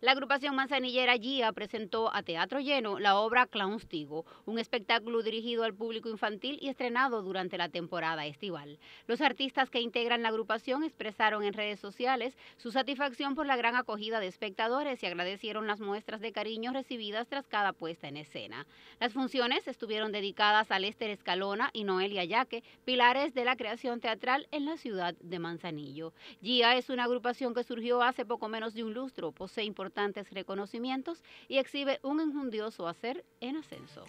La agrupación manzanillera GIA presentó a teatro lleno la obra Clownstigo, un espectáculo dirigido al público infantil y estrenado durante la temporada estival. Los artistas que integran la agrupación expresaron en redes sociales su satisfacción por la gran acogida de espectadores y agradecieron las muestras de cariño recibidas tras cada puesta en escena. Las funciones estuvieron dedicadas a Lester Escalona y Noelia Yaque, pilares de la creación teatral en la ciudad de Manzanillo. GIA es una agrupación que surgió hace poco menos de un lustro, posee importancia, reconocimientos y exhibe un enjundioso hacer en ascenso.